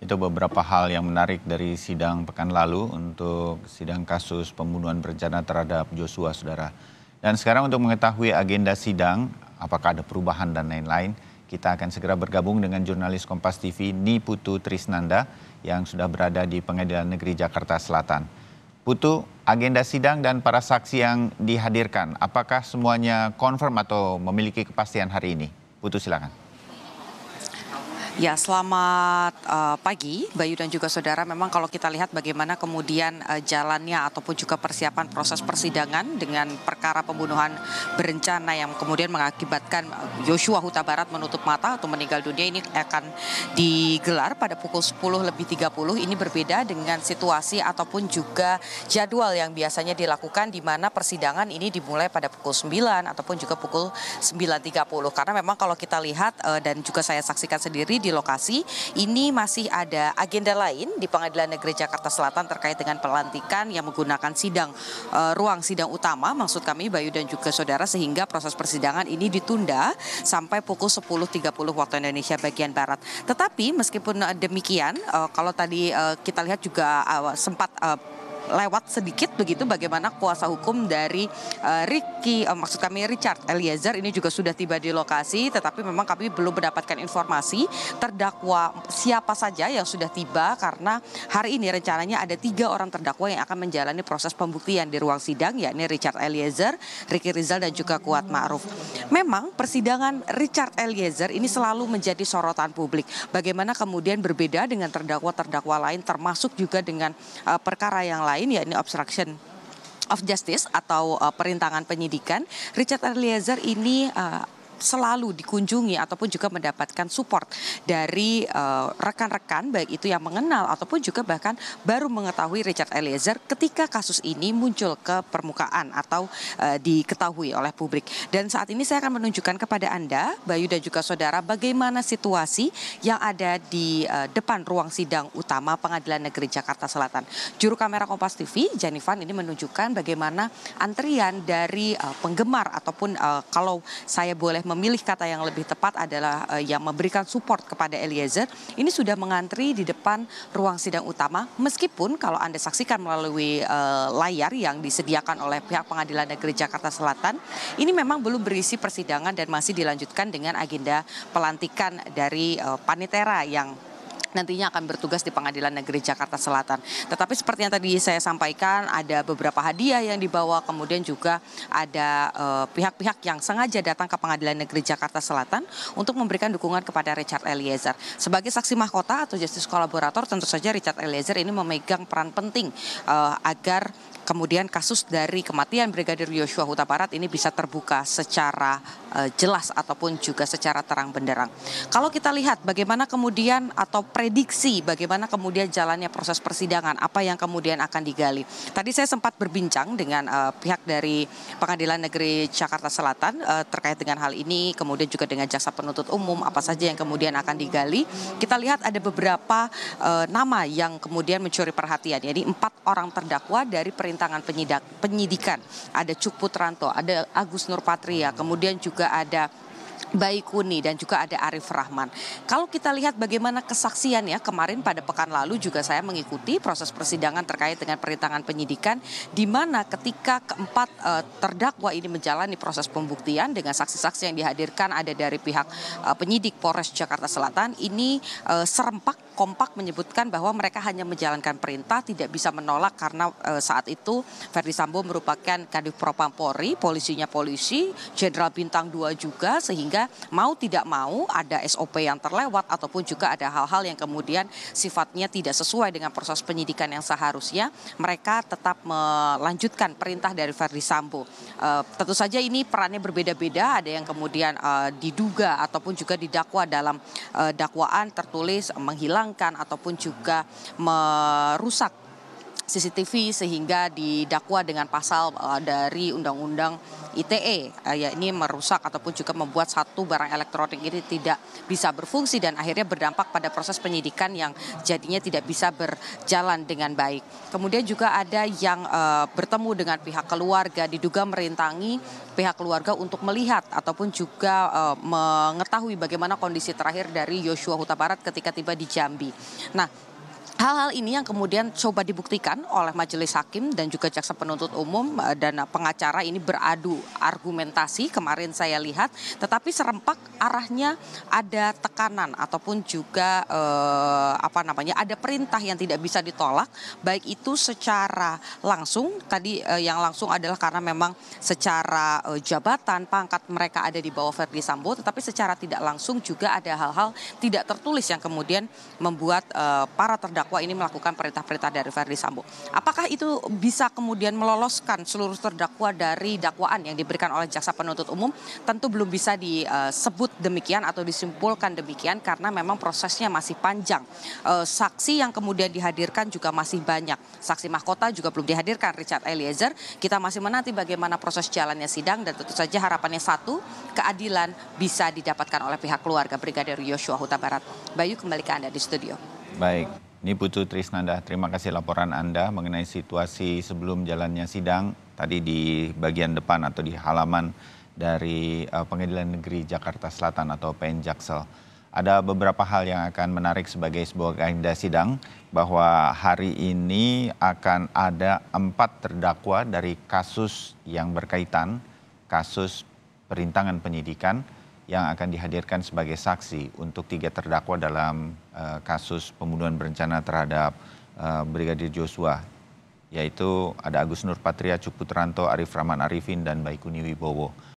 itu beberapa hal yang menarik dari sidang pekan lalu untuk sidang kasus pembunuhan berencana terhadap Joshua, saudara. Dan sekarang untuk mengetahui agenda sidang, apakah ada perubahan dan lain-lain, kita akan segera bergabung dengan jurnalis Kompas TV Niputu Trisnanda yang sudah berada di Pengadilan Negeri Jakarta Selatan. Putu, agenda sidang dan para saksi yang dihadirkan, apakah semuanya confirm atau memiliki kepastian hari ini? Putu silakan. Ya, selamat uh, pagi Bayu dan juga saudara. Memang kalau kita lihat bagaimana kemudian uh, jalannya ataupun juga persiapan proses persidangan dengan perkara pembunuhan berencana yang kemudian mengakibatkan Yosua eh, Huta Barat menutup mata atau meninggal dunia ini akan digelar pada pukul 10 lebih 30. Ini berbeda dengan situasi ataupun juga jadwal yang biasanya dilakukan di mana persidangan ini dimulai pada pukul 9 ataupun juga pukul 9.30. Karena memang kalau kita lihat uh, dan juga saya saksikan sendiri di di lokasi. Ini masih ada agenda lain di Pengadilan Negeri Jakarta Selatan terkait dengan pelantikan yang menggunakan sidang uh, ruang sidang utama maksud kami Bayu dan juga saudara sehingga proses persidangan ini ditunda sampai pukul 10.30 waktu Indonesia bagian barat. Tetapi meskipun eh, demikian uh, kalau tadi uh, kita lihat juga uh, sempat uh, lewat sedikit begitu bagaimana kuasa hukum dari uh, Ricky, uh, maksud kami Richard Eliezer ini juga sudah tiba di lokasi, tetapi memang kami belum mendapatkan informasi terdakwa siapa saja yang sudah tiba karena hari ini rencananya ada tiga orang terdakwa yang akan menjalani proses pembuktian di ruang sidang, yakni Richard Eliezer, Ricky Rizal dan juga Kuat Ma'ruf. Memang persidangan Richard Eliezer ini selalu menjadi sorotan publik. Bagaimana kemudian berbeda dengan terdakwa-terdakwa lain termasuk juga dengan uh, perkara yang lain lain yakni obstruction of justice atau uh, perintangan penyidikan Richard Eliezer ini uh, selalu dikunjungi ataupun juga mendapatkan support dari eh, rekan-rekan uh, baik itu yang mengenal ataupun juga bahkan baru mengetahui Richard Eliezer ketika kasus ini muncul ke permukaan atau uh, diketahui oleh publik. Dan saat ini saya akan menunjukkan kepada Anda Bayu dan juga saudara bagaimana situasi yang ada di uh, depan ruang sidang utama Pengadilan Negeri Jakarta Selatan. Juru kamera Kompas TV Janifan ini menunjukkan bagaimana antrian dari uh, penggemar ataupun uh, kalau saya boleh memilih kata yang lebih tepat adalah uh, yang memberikan support kepada Eliezer ini sudah mengantri di depan ruang sidang utama meskipun kalau Anda saksikan melalui uh, layar yang disediakan oleh pihak Pengadilan Negeri Jakarta Selatan ini memang belum berisi persidangan dan masih dilanjutkan dengan agenda pelantikan dari uh, panitera yang nantinya akan bertugas di Pengadilan Negeri Jakarta Selatan. Tetapi seperti yang tadi saya sampaikan, ada beberapa hadiah yang dibawa, kemudian juga ada eh, pihak-pihak uh, yang sengaja datang ke Pengadilan Negeri Jakarta Selatan untuk memberikan dukungan kepada Richard Eliezer. Sebagai saksi mahkota atau justice kolaborator, tentu saja Richard Eliezer ini memegang peran penting uh, agar kemudian kasus dari kematian Brigadir Yosua Huta Barat ini bisa terbuka secara eh, jelas ataupun juga secara terang benderang. Kalau kita lihat bagaimana kemudian atau prediksi bagaimana kemudian jalannya proses persidangan, apa yang kemudian akan digali. Tadi saya sempat berbincang dengan uh, pihak dari Pengadilan Negeri Jakarta Selatan uh, terkait dengan hal ini, kemudian juga dengan jaksa penuntut umum apa saja yang kemudian akan digali. Kita lihat ada beberapa nama yang kemudian mencuri perhatian, Jadi empat orang terdakwa dari perintah tangan penyidak, penyidikan. Ada Cuk Putranto, ada Agus Nurpatria, kemudian juga ada Kuni dan juga ada Arif Rahman. Kalau kita lihat bagaimana kesaksian ya kemarin pada pekan lalu juga saya mengikuti proses persidangan terkait dengan perintangan penyidikan di mana ketika keempat e, terdakwa ini menjalani proses pembuktian dengan saksi-saksi yang dihadirkan ada dari pihak e, penyidik Polres Jakarta Selatan ini e, serempak kompak menyebutkan bahwa mereka hanya menjalankan perintah, tidak bisa menolak karena e, saat itu Verdi Sambo merupakan Kadif Propam Polri, polisinya polisi, Jenderal Bintang 2 juga, sehingga mau tidak mau ada SOP yang terlewat ataupun juga ada hal-hal yang kemudian sifatnya tidak sesuai dengan proses penyidikan yang seharusnya, mereka tetap melanjutkan perintah dari Verdi Sambo. E, tentu saja ini perannya berbeda-beda, ada yang kemudian e, diduga ataupun juga didakwa dalam e, dakwaan tertulis menghilang menghilangkan ataupun juga merusak CCTV sehingga didakwa dengan pasal eh, dari Undang-Undang ITE eh, yakni merusak ataupun juga membuat satu barang elektronik ini tidak bisa berfungsi dan akhirnya berdampak pada proses penyidikan yang jadinya tidak bisa berjalan dengan baik. Kemudian juga ada yang uh, bertemu dengan pihak keluarga diduga merintangi pihak keluarga untuk melihat ataupun juga uh, mengetahui bagaimana kondisi terakhir dari Yosua Huta Barat ketika tiba di Jambi. Nah, Hal-hal ini yang kemudian coba dibuktikan oleh majelis hakim dan juga jaksa penuntut umum eh, dan pengacara ini beradu argumentasi kemarin saya lihat tetapi serempak arahnya ada tekanan ataupun juga eh, apa namanya ada perintah yang tidak bisa ditolak baik itu secara langsung tadi eh, yang langsung adalah karena memang secara eh, jabatan pangkat mereka ada di bawah Verdi Sambo tetapi secara tidak langsung juga ada hal-hal tidak tertulis yang kemudian membuat eh, para terdakwa terdakwa ini melakukan perintah-perintah dari Verdi Sambo. Apakah itu bisa kemudian meloloskan seluruh terdakwa dari dakwaan yang diberikan oleh jaksa penuntut umum? Tentu belum bisa disebut demikian atau disimpulkan demikian karena memang prosesnya masih panjang. E, saksi yang kemudian dihadirkan juga masih banyak. Saksi mahkota juga belum dihadirkan Richard Eliezer. Kita masih menanti bagaimana proses jalannya sidang dan tentu saja harapannya satu, keadilan bisa didapatkan oleh pihak keluarga Brigadir Yosua Huta Barat. Bayu kembali ke Anda di studio. Baik. Ini Putu Trisnanda, terima kasih laporan Anda mengenai situasi sebelum jalannya sidang tadi di bagian depan atau di halaman dari uh, Pengadilan Negeri Jakarta Selatan atau PN Jaksel. Ada beberapa hal yang akan menarik sebagai sebuah agenda sidang bahwa hari ini akan ada empat terdakwa dari kasus yang berkaitan kasus perintangan penyidikan yang akan dihadirkan sebagai saksi untuk tiga terdakwa dalam uh, kasus pembunuhan berencana terhadap uh, Brigadir Joshua yaitu ada Agus Nurpatria, Cuputranto, Arif Rahman Arifin, dan Baikuni Wibowo.